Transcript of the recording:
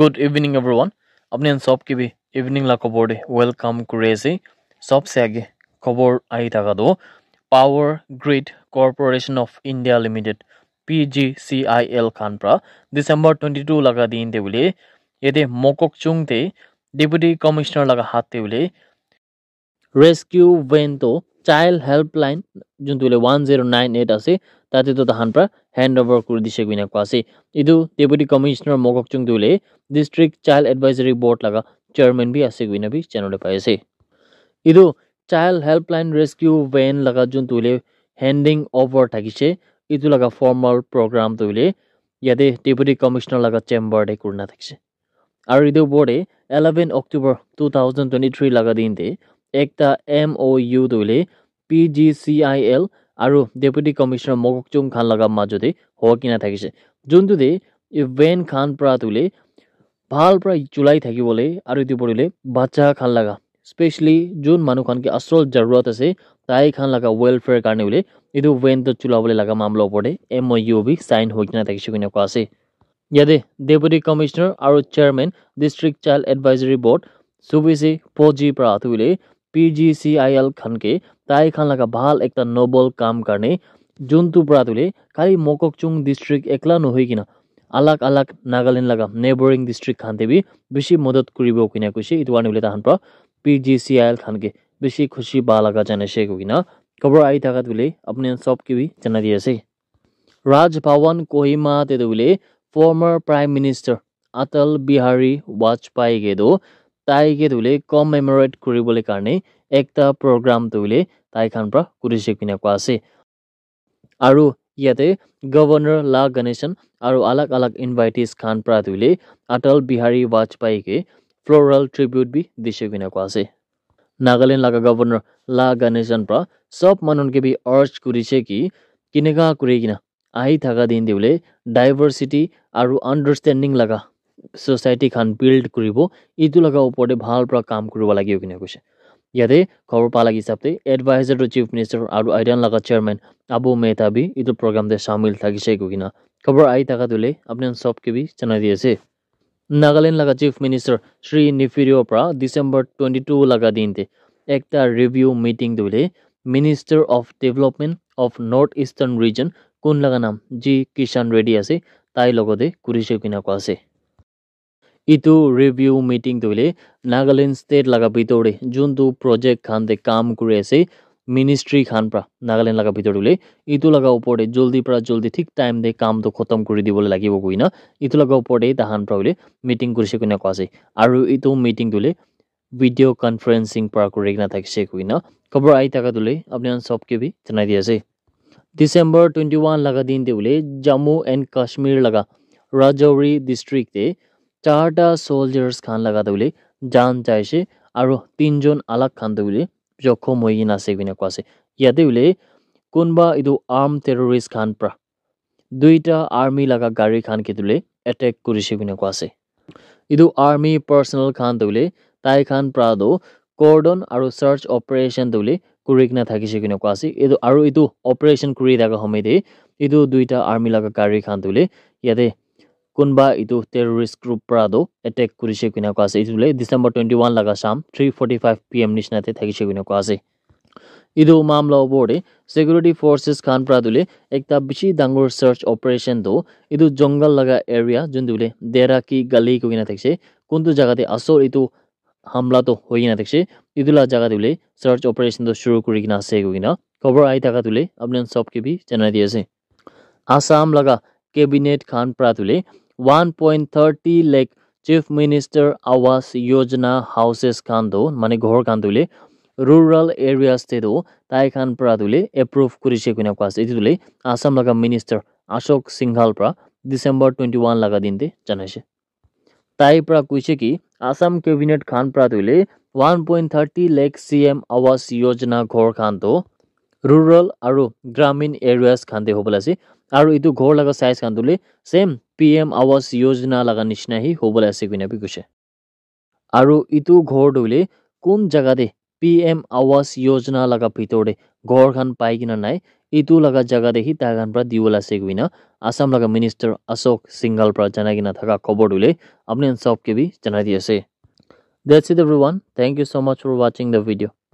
good evening everyone अपने इन सब की भी इवनिंग ला खबर दे वेलकम करे से सबसे आगे खबर आई थका दो power grid corporation of India limited P G C I L खान प्रा दिसंबर ट्वेंटी टू लगा दिन दे बोले ये मोकक चुंग ते डिप्यूटी कमिश्नर लगा हाथ ते बोले ৰেস্কিউ ভেনটো চাইল্ড হেল্পলাইন যোনটো বোলে ওৱান জিৰ' নাইন এইট আছে তাতেতো তাহান পৰা হ্যান্ড ওভার করে ಹ್ಯಾಂಡ್ ಓವರ್ ಕುರ್ದಿಶೆಗುವಿನ ಕ್ವಾಸಿ ಇದು ಡೆಪ್ಯೂಟಿ ಕಮಿಷನರ್ দুলে ডিস্ট্রিক্ট চাইল্ড ಚೈಲ್ಡ್ বোর্ড লাগা চেয়ারম্যান বি আছে কিনা বি চ্যানেলে পাইছে ইদু চাইল্ড হেল্পলাইন রেস্কিউ ভ্যান লাগা যোন তুলে হ্যান্ডিং ওভার থাকিছে ইটো লাগা ফর্মাল প্রোগ্রাম তুলে ইয়াদে ডেপুটি কমিশনার লাগা চেম্বারতে করনা থাকছে আর ইদু বোর্ডে eleven October two thousand twenty three লাগা দিনতে একটা এম ও ইউ তুলে P G C I L আৰু ডেপুটি কমিশ্যনাৰ মগকচুং খান লগা মাজতে হোৱা কিনা থাকিছে যোনটোতে ইভেন খান পৰা তুলি ভাল পৰা চোলাই থাকিবলৈ আৰু এইটো পৰিলে বাচ্চা খান লগা স্পেচিয়েলি যোন মানুহখনকে আচল জৰুৰত আছে তাই খান লগা ৱেলফেয়াৰ কাৰণে বুলি এইটো ৱেনটোত চোলাবলৈ লগা মামলাৰ ওপৰতে এম ইউ বি চাইন হৈ কিনা থাকিছে কোনে কোৱা আছে ইয়াতে ডেপুটি কমিশ্যনাৰ আৰু chairman district child advisory board চুবিচি ফৌজিৰ পৰা আঁতৰিলে পিজিসিআইএল খানকে তাই খান লাগা ভাল একটা भाल কাম কারণে জন্তু পড়া তুলে কালি खालि ডিস্ট্রিক্ট একলা নহই কিনা আলাক আলাক নাগাল্যান্ড লাগা নেবরিং ডিস্ট্রিক্ট খান দেবী বেশি মদত করিব কিনা কৈছে ইটো আনি বলে তাহান পৰা পিজিসিআইএল খানকে বেশি খুশি বা লাগা জানে সে কিনা খবর আই থাকা তুলে আপনি সব কিবি জানা দি আছে ৰাজ ভৱন কোহিমাতে তুলে former prime minister Atal Bihari বাজপেয়ীকে দো ತಾಯಿಗೆ ತುಲೆ কমেমৰেট করবলে কারণে একটা প্রোগ্রাম তুলে তাই পৰা কৰিছে পিনে কোৱা আছে আর ইয়াতে গভর্নর লা গণেশন আর আলাগ আলাগ ইনভাইটিস খান তুলে অটল বিহারী বাজপেয়ীকে ফ্লোরাল ট্রিবিউট বি দিছে পিনে কোৱা আছে নাগালেণ্ড লাগা গভর্নর লা গণেশন পৰা সব মানুষকে বি অর্জ করেছে কি কেনেকুৱা করে কিনা আহি থাকা দিন দিলে ডাইভার্সিটি আর আন্ডারস্ট্যান্ডিং লাগা ছচাইটিখন বিল্ড কৰিব এইটো লগা ওপৰতে ভাৰ পৰা কাম কৰিব লাগিব কিনে কৈছে ইয়াতে খবৰ পোৱা লাগে হিচাপতে এডভাইজাৰটো চিফ মিনিষ্টাৰ আৰু আইডান লগা চেয়াৰমেন আবু মেহতাবি এইটো প্ৰগ্ৰামতে চামিল থাকিছে কিনা খবৰ আহি থকা দিলে আপুনি চব কিবি জনাই দি আছে নাগালেণ্ড লগা চিফ মিনিষ্টাৰ শ্ৰী নিফিৰিঅ' পৰা ডিচেম্বৰ টুৱেণ্টি টু লগা দিনতে একটা ৰিভিউ মিটিং দিলে minister of development of north eastern region কোন লগা নাম যি কিষাণ ৰেড্ডী আছে তাইৰ লগতে কৰিছে কিনা কোৱা আছে इतु review meeting toile Nagaland state laga bitore tu project khan de kaam kuri ase ministry khan pra Nagaland laga bitore toile itu laga opore joldi pra joldi thik time de kaam to khotom kuri dibole lagibo koina itu laga opore tahan pra hoile meeting kurise koina ase aru itu meeting toile video conferencing pra kurigna thakse koina খবর আই থাকা তোলে আপনার সবকে B জানাই দিয়েছে December twenty laga din দিন তে jammu and kashmir laga লাগা district te চাৰটা চলজাৰ্ছ খান লগাতে বুলি জান চাইছে আৰু তিনিজন আলাক খান্দে বুলি জখম হৈ কিনে আছে কিনে কোৱা আছে ইয়াতে বোলে কোনোবা এইটো আৰ্ম টেৰৰিষ্ট খান পৰা দুইটা আৰ্মি লগা গাড়ী খান কি বোলে এটেক কৰিছে কিনে কোৱা আছে এইটো আৰ্মি পাৰ্চনেল খান্দ বোলে তাই খান পৰাটো কৰ্ডন আৰু চাৰ্চ অপাৰেশ্যন বুলি কৰি কিনে থাকিছে কিনে কোৱা আছে এইটো আৰু এইটো অপাৰেশ্যন কৰি থকা সময়তে এইটো দুইটা আৰ্মি লগা গাড়ী খান্দ বোলে ইয়াতে kunba itu terrorist group prado attack kurise kuina ko ase itu le december 21 laga sham 3:45 pm nishna te thakise kuina ko ase ইদু মামলা ওপরে সিকিউরিটি ফোর্সেস খান প্রাদুলে একটা বেশি ডাঙর সার্চ অপারেশন দো ইদু জঙ্গল লাগা এরিয়া যোনদুলে দেরা কি গালি কই না থাকছে কোনটো জায়গাতে আসল ইতু হামলা তো হই না থাকছে ইদুলা জায়গা দুলে সার্চ অপারেশন তো শুরু করি কিনা আছে কই না খবর আই থাকা তুলে আপনার সবকে ভি জানা দিয়েছে আসাম লাগা ক্যাবিনেট খান প্রাদুলে 1.30 lakh chief minister awas yojana houses kando mane ghor kandule rural areas te do tai khan pra dule approve kuri she kuina kwas eti dule assam laga minister ashok singhal pra december 21 laga din te janaise তাই পৰা কৈছে কি Assam cabinet খান পৰা তুলি one point thirty লেখ C M আৱাস যোজনা ঘৰ খানটো rural আৰু গ্ৰামীণ এৰিয়াছ খান্দি হ'ব লাগিছে আৰু এইটো ঘৰ লগা চাইজ খান তুলি ছেইম পি এম আৱাজ য়োজনা লগা নিচিনা সি হ'বলৈ আছে কুইনা কৈছে আৰু ইটো ঘৰ দৌলি কোন জেগাতে পি এম আৱাস য়োজনা লগা ভিতৰতে ঘৰখন পাই কিনে নাই ইটো লগা জেগা দেখি তাৰখন পৰা দিবলৈ আছে কুইনা আছাম লগা মিনিষ্টাৰ অশোক সিংঘাল পৰা জনাই কিনা থকা খবৰ দৌলি আপুনি চব বি জনাই দি আছে দেট ছি every one thank you so' much for ৱাচিং the ভিডিঅ'